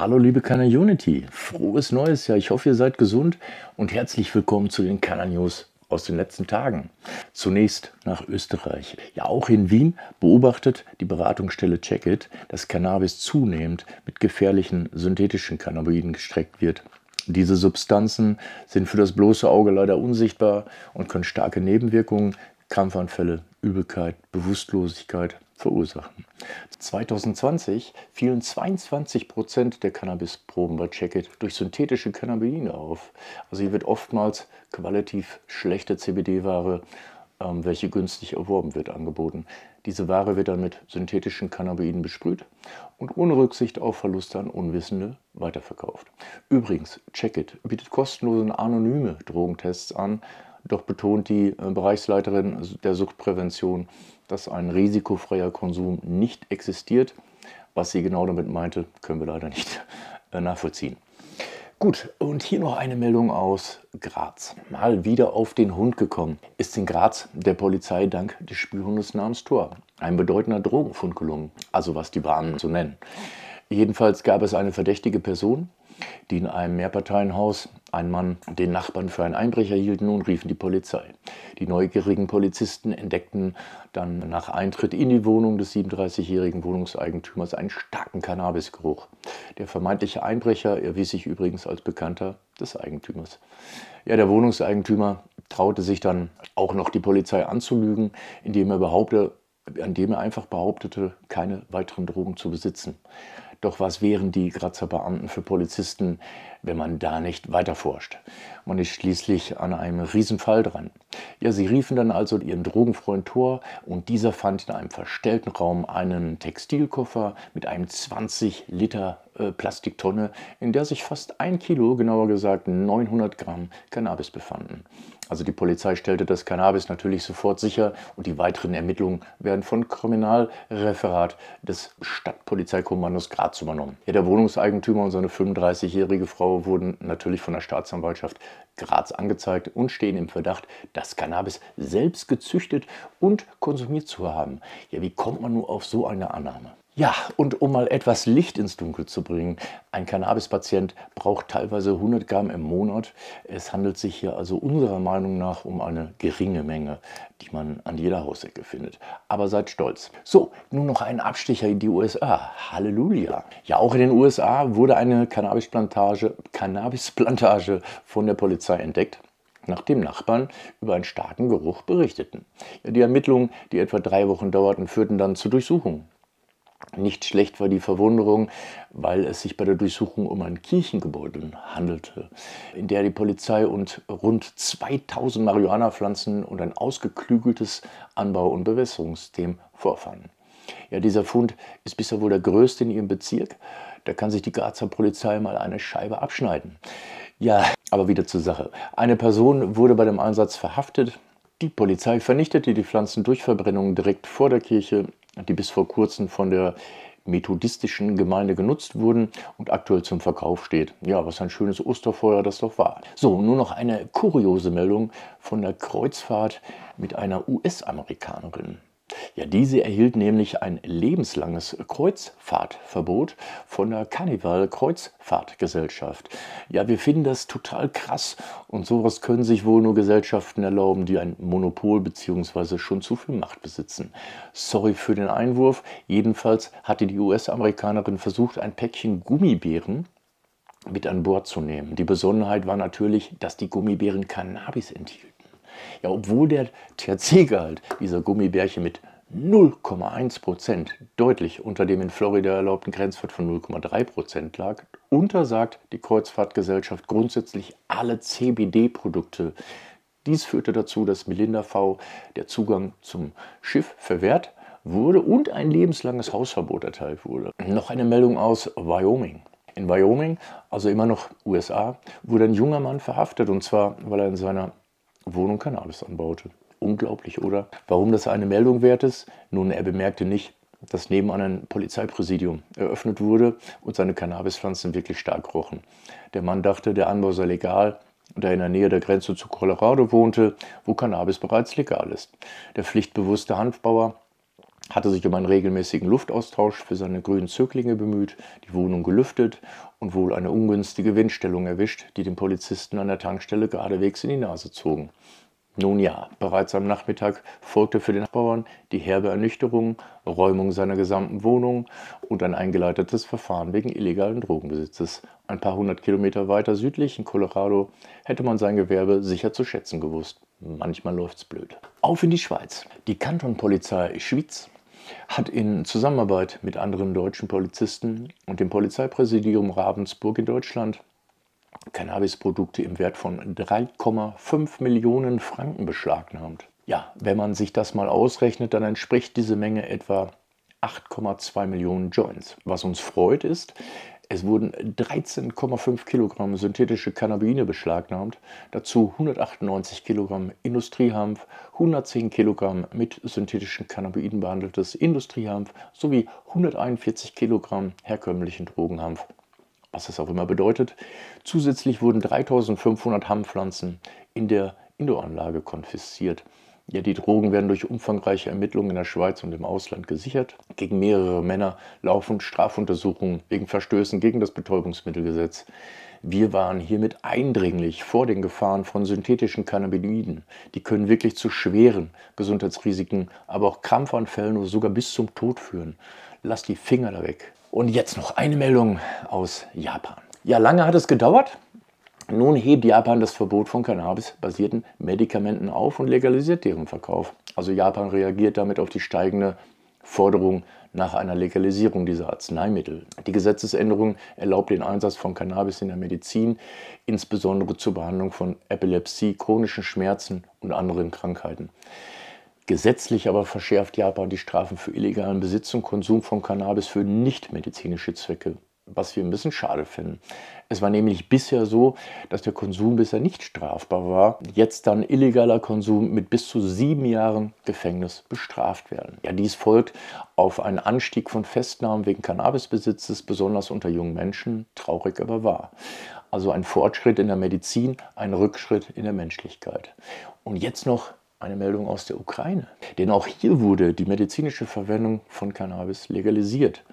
Hallo liebe Canon Unity, frohes neues Jahr. Ich hoffe, ihr seid gesund und herzlich willkommen zu den Canon News aus den letzten Tagen. Zunächst nach Österreich. Ja, auch in Wien beobachtet die Beratungsstelle Checkit, dass Cannabis zunehmend mit gefährlichen synthetischen Cannabinoiden gestreckt wird. Diese Substanzen sind für das bloße Auge leider unsichtbar und können starke Nebenwirkungen, Krampfanfälle, Übelkeit, Bewusstlosigkeit verursachen. 2020 fielen 22 Prozent der Cannabisproben bei Checkit durch synthetische Cannabinoide auf. Also hier wird oftmals qualitativ schlechte CBD-Ware, ähm, welche günstig erworben wird, angeboten. Diese Ware wird dann mit synthetischen Cannabinoiden besprüht und ohne Rücksicht auf Verluste an Unwissende weiterverkauft. Übrigens, Checkit bietet kostenlose anonyme Drogentests an, doch betont die äh, Bereichsleiterin also der Suchtprävention, dass ein risikofreier Konsum nicht existiert. Was sie genau damit meinte, können wir leider nicht äh, nachvollziehen. Gut, und hier noch eine Meldung aus Graz. Mal wieder auf den Hund gekommen. Ist in Graz der Polizei dank des Spürhundes namens Thor ein bedeutender Drogenfund gelungen, also was die Bahnen so nennen. Jedenfalls gab es eine verdächtige Person, die in einem Mehrparteienhaus ein Mann, den Nachbarn für einen Einbrecher hielten nun riefen die Polizei. Die neugierigen Polizisten entdeckten dann nach Eintritt in die Wohnung des 37-jährigen Wohnungseigentümers einen starken Cannabisgeruch. Der vermeintliche Einbrecher erwies sich übrigens als Bekannter des Eigentümers. Ja, der Wohnungseigentümer traute sich dann auch noch die Polizei anzulügen, indem er behauptete, an er einfach behauptete, keine weiteren Drogen zu besitzen. Doch was wären die Grazer Beamten für Polizisten, wenn man da nicht weiterforscht? Man ist schließlich an einem Riesenfall dran. Ja, sie riefen dann also ihren Drogenfreund Thor und dieser fand in einem verstellten Raum einen Textilkoffer mit einem 20 Liter äh, Plastiktonne, in der sich fast ein Kilo, genauer gesagt 900 Gramm Cannabis befanden. Also die Polizei stellte das Cannabis natürlich sofort sicher und die weiteren Ermittlungen werden von Kriminalreferat des Stadtpolizeikommandos Graz übernommen. Ja, der Wohnungseigentümer und seine 35-jährige Frau wurden natürlich von der Staatsanwaltschaft Graz angezeigt und stehen im Verdacht, das Cannabis selbst gezüchtet und konsumiert zu haben. Ja, wie kommt man nur auf so eine Annahme? Ja, und um mal etwas Licht ins Dunkel zu bringen, ein Cannabispatient braucht teilweise 100 Gramm im Monat. Es handelt sich hier also unserer Meinung nach um eine geringe Menge, die man an jeder Hausecke findet. Aber seid stolz. So, nun noch ein Abstecher in die USA. Halleluja. Ja, auch in den USA wurde eine Cannabisplantage, Cannabisplantage von der Polizei entdeckt nachdem Nachbarn über einen starken Geruch berichteten. Die Ermittlungen, die etwa drei Wochen dauerten, führten dann zur Durchsuchung nicht schlecht war die Verwunderung, weil es sich bei der Durchsuchung um ein Kirchengebäude handelte, in der die Polizei und rund 2000 Marihuana-Pflanzen und ein ausgeklügeltes Anbau- und Bewässerungssystem vorfanden. Ja, dieser Fund ist bisher wohl der größte in ihrem Bezirk. Da kann sich die Grazer Polizei mal eine Scheibe abschneiden. Ja, aber wieder zur Sache. Eine Person wurde bei dem Einsatz verhaftet. Die Polizei vernichtete die Pflanzen durch Verbrennung direkt vor der Kirche die bis vor kurzem von der methodistischen Gemeinde genutzt wurden und aktuell zum Verkauf steht. Ja, was ein schönes Osterfeuer das doch war. So, nur noch eine kuriose Meldung von der Kreuzfahrt mit einer US-Amerikanerin. Ja, diese erhielt nämlich ein lebenslanges Kreuzfahrtverbot von der Carnival Kreuzfahrtgesellschaft. Ja, wir finden das total krass und sowas können sich wohl nur Gesellschaften erlauben, die ein Monopol bzw. schon zu viel Macht besitzen. Sorry für den Einwurf, jedenfalls hatte die US-Amerikanerin versucht, ein Päckchen Gummibären mit an Bord zu nehmen. Die Besonderheit war natürlich, dass die Gummibären Cannabis enthielten. Ja, obwohl der THC-Gehalt dieser Gummibärchen mit 0,1 Prozent deutlich unter dem in Florida erlaubten Grenzwert von 0,3 Prozent lag, untersagt die Kreuzfahrtgesellschaft grundsätzlich alle CBD-Produkte. Dies führte dazu, dass Melinda V. der Zugang zum Schiff verwehrt wurde und ein lebenslanges Hausverbot erteilt wurde. Noch eine Meldung aus Wyoming. In Wyoming, also immer noch USA, wurde ein junger Mann verhaftet und zwar, weil er in seiner Wohnung Cannabis anbaute. Unglaublich, oder? Warum das eine Meldung wert ist? Nun, er bemerkte nicht, dass nebenan ein Polizeipräsidium eröffnet wurde und seine Cannabispflanzen wirklich stark rochen. Der Mann dachte, der Anbau sei legal, da er in der Nähe der Grenze zu Colorado wohnte, wo Cannabis bereits legal ist. Der pflichtbewusste Hanfbauer hatte sich um einen regelmäßigen Luftaustausch für seine grünen Zöglinge bemüht, die Wohnung gelüftet und wohl eine ungünstige Windstellung erwischt, die den Polizisten an der Tankstelle geradewegs in die Nase zogen. Nun ja, bereits am Nachmittag folgte für den Nachbarn die herbe Ernüchterung, Räumung seiner gesamten Wohnung und ein eingeleitetes Verfahren wegen illegalen Drogenbesitzes. Ein paar hundert Kilometer weiter südlich in Colorado hätte man sein Gewerbe sicher zu schätzen gewusst. Manchmal läuft's blöd. Auf in die Schweiz. Die Kantonpolizei Schwyz hat in Zusammenarbeit mit anderen deutschen Polizisten und dem Polizeipräsidium Ravensburg in Deutschland Cannabisprodukte im Wert von 3,5 Millionen Franken beschlagnahmt. Ja, wenn man sich das mal ausrechnet, dann entspricht diese Menge etwa 8,2 Millionen Joints. Was uns freut ist, es wurden 13,5 Kilogramm synthetische Cannabinoide beschlagnahmt, dazu 198 Kilogramm Industriehampf, 110 Kilogramm mit synthetischen Cannabinoiden behandeltes Industriehampf sowie 141 Kilogramm herkömmlichen Drogenhampf. Was das auch immer bedeutet. Zusätzlich wurden 3500 Hampfpflanzen in der Indoor-Anlage konfisziert. Ja, die Drogen werden durch umfangreiche Ermittlungen in der Schweiz und im Ausland gesichert. Gegen mehrere Männer laufen Strafuntersuchungen wegen Verstößen gegen das Betäubungsmittelgesetz. Wir waren hiermit eindringlich vor den Gefahren von synthetischen Cannabinoiden. Die können wirklich zu schweren Gesundheitsrisiken, aber auch Krampfanfällen oder sogar bis zum Tod führen. Lass die Finger da weg. Und jetzt noch eine Meldung aus Japan. Ja, lange hat es gedauert, nun hebt Japan das Verbot von Cannabis-basierten Medikamenten auf und legalisiert deren Verkauf. Also Japan reagiert damit auf die steigende Forderung nach einer Legalisierung dieser Arzneimittel. Die Gesetzesänderung erlaubt den Einsatz von Cannabis in der Medizin, insbesondere zur Behandlung von Epilepsie, chronischen Schmerzen und anderen Krankheiten. Gesetzlich aber verschärft Japan die Strafen für illegalen Besitz und Konsum von Cannabis für nichtmedizinische Zwecke was wir ein bisschen schade finden. Es war nämlich bisher so, dass der Konsum bisher nicht strafbar war, jetzt dann illegaler Konsum mit bis zu sieben Jahren Gefängnis bestraft werden. Ja, dies folgt auf einen Anstieg von Festnahmen wegen Cannabisbesitzes, besonders unter jungen Menschen, traurig aber wahr. Also ein Fortschritt in der Medizin, ein Rückschritt in der Menschlichkeit. Und jetzt noch eine Meldung aus der Ukraine. Denn auch hier wurde die medizinische Verwendung von Cannabis legalisiert.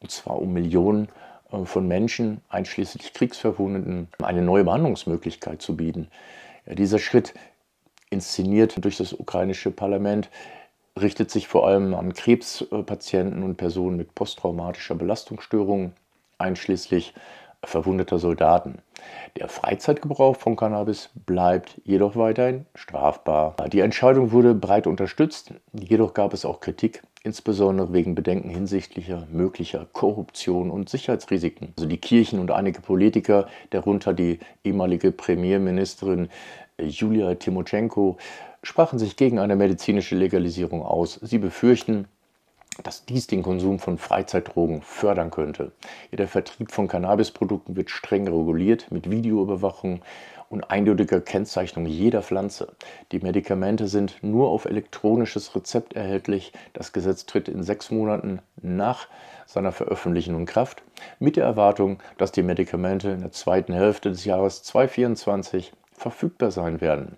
Und zwar um Millionen äh, von Menschen, einschließlich Kriegsverwundeten, eine neue Behandlungsmöglichkeit zu bieten. Dieser Schritt, inszeniert durch das ukrainische Parlament, richtet sich vor allem an Krebspatienten und Personen mit posttraumatischer Belastungsstörung, einschließlich verwundeter Soldaten. Der Freizeitgebrauch von Cannabis bleibt jedoch weiterhin strafbar. Die Entscheidung wurde breit unterstützt, jedoch gab es auch Kritik insbesondere wegen Bedenken hinsichtlicher möglicher Korruption und Sicherheitsrisiken. Also die Kirchen und einige Politiker, darunter die ehemalige Premierministerin äh, Julia Timoschenko, sprachen sich gegen eine medizinische Legalisierung aus. Sie befürchten, dass dies den Konsum von Freizeitdrogen fördern könnte. Der Vertrieb von Cannabisprodukten wird streng reguliert mit Videoüberwachung und eindeutiger Kennzeichnung jeder Pflanze. Die Medikamente sind nur auf elektronisches Rezept erhältlich. Das Gesetz tritt in sechs Monaten nach seiner Veröffentlichung in Kraft, mit der Erwartung, dass die Medikamente in der zweiten Hälfte des Jahres 2024 verfügbar sein werden.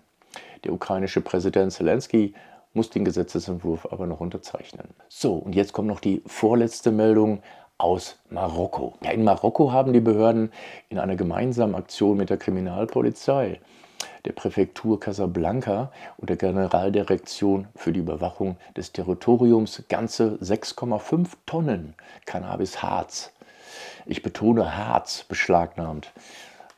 Der ukrainische Präsident Zelensky muss den Gesetzesentwurf aber noch unterzeichnen. So, und jetzt kommt noch die vorletzte Meldung aus Marokko. Ja, in Marokko haben die Behörden in einer gemeinsamen Aktion mit der Kriminalpolizei, der Präfektur Casablanca und der Generaldirektion für die Überwachung des Territoriums ganze 6,5 Tonnen Cannabis-Harz, ich betone Harz, beschlagnahmt.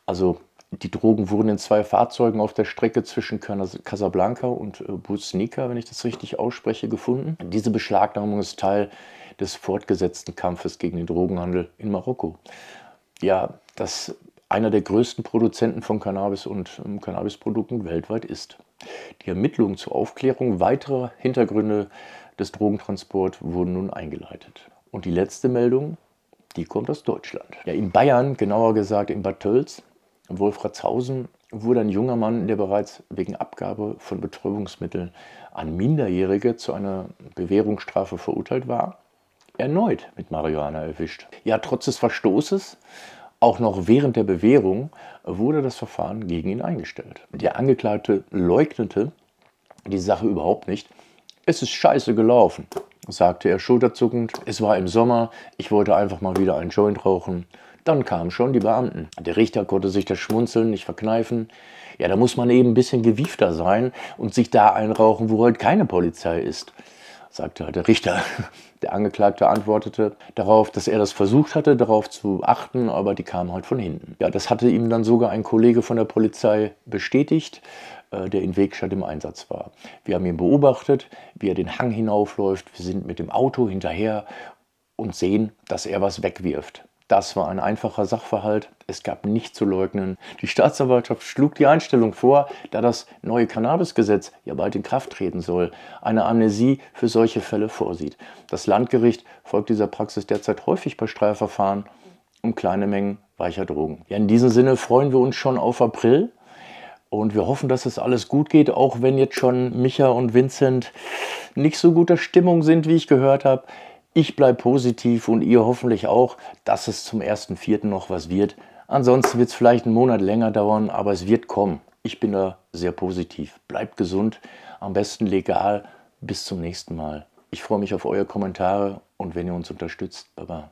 Also die Drogen wurden in zwei Fahrzeugen auf der Strecke zwischen Casablanca und äh, Busnica, wenn ich das richtig ausspreche, gefunden. Diese Beschlagnahmung ist Teil des fortgesetzten Kampfes gegen den Drogenhandel in Marokko. Ja, das einer der größten Produzenten von Cannabis und ähm, Cannabisprodukten weltweit ist. Die Ermittlungen zur Aufklärung weiterer Hintergründe des Drogentransports wurden nun eingeleitet. Und die letzte Meldung, die kommt aus Deutschland. Ja, in Bayern, genauer gesagt in Bad Tölz, in Wolfratshausen wurde ein junger Mann, der bereits wegen Abgabe von Betäubungsmitteln an Minderjährige zu einer Bewährungsstrafe verurteilt war, erneut mit Marihuana erwischt. Ja, trotz des Verstoßes, auch noch während der Bewährung, wurde das Verfahren gegen ihn eingestellt. Der Angeklagte leugnete die Sache überhaupt nicht. Es ist scheiße gelaufen, sagte er schulterzuckend. Es war im Sommer, ich wollte einfach mal wieder einen Joint rauchen. Dann kamen schon die Beamten. Der Richter konnte sich das Schmunzeln nicht verkneifen. Ja, da muss man eben ein bisschen gewiefter sein und sich da einrauchen, wo halt keine Polizei ist, sagte halt der Richter. Der Angeklagte antwortete darauf, dass er das versucht hatte, darauf zu achten, aber die kamen halt von hinten. Ja, das hatte ihm dann sogar ein Kollege von der Polizei bestätigt, äh, der in Wegstadt im Einsatz war. Wir haben ihn beobachtet, wie er den Hang hinaufläuft. Wir sind mit dem Auto hinterher und sehen, dass er was wegwirft. Das war ein einfacher Sachverhalt, es gab nichts zu leugnen. Die Staatsanwaltschaft schlug die Einstellung vor, da das neue Cannabisgesetz ja bald in Kraft treten soll, eine Amnesie für solche Fälle vorsieht. Das Landgericht folgt dieser Praxis derzeit häufig bei Streitverfahren um kleine Mengen weicher Drogen. Ja, in diesem Sinne freuen wir uns schon auf April und wir hoffen, dass es alles gut geht, auch wenn jetzt schon Micha und Vincent nicht so guter Stimmung sind, wie ich gehört habe. Ich bleibe positiv und ihr hoffentlich auch, dass es zum 1.4. noch was wird. Ansonsten wird es vielleicht einen Monat länger dauern, aber es wird kommen. Ich bin da sehr positiv. Bleibt gesund, am besten legal. Bis zum nächsten Mal. Ich freue mich auf eure Kommentare und wenn ihr uns unterstützt. Baba.